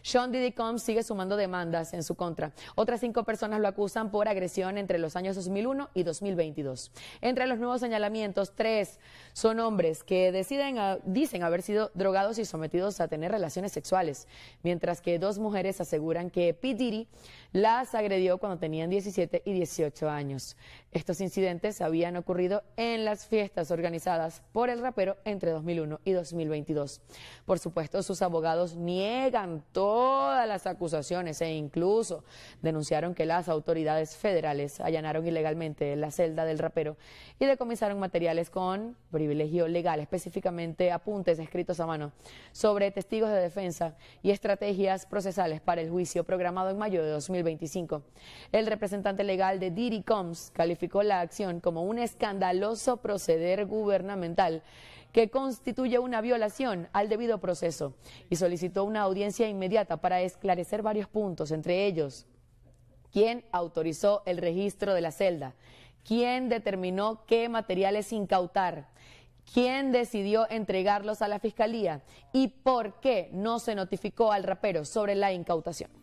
Sean Diddy Combs sigue sumando demandas en su contra. Otras cinco personas lo acusan por agresión entre los años 2001 y 2022. Entre los nuevos señalamientos, tres son hombres que deciden, dicen haber sido drogados y sometidos a tener relaciones sexuales, mientras que dos mujeres aseguran que P. Diddy las agredió cuando tenían 17 y 18 años. Estos incidentes habían ocurrido en las fiestas organizadas por el rapero entre 2001 y 2022. Por supuesto, sus abogados niegan todas las acusaciones e incluso denunciaron que las autoridades federales allanaron ilegalmente la celda del rapero y decomisaron materiales con privilegio legal, específicamente apuntes escritos a mano sobre testigos de defensa y estrategias procesales para el juicio programado en mayo de 2022. El representante legal de Diri Combs calificó la acción como un escandaloso proceder gubernamental que constituye una violación al debido proceso y solicitó una audiencia inmediata para esclarecer varios puntos, entre ellos, quién autorizó el registro de la celda, quién determinó qué materiales incautar, quién decidió entregarlos a la fiscalía y por qué no se notificó al rapero sobre la incautación.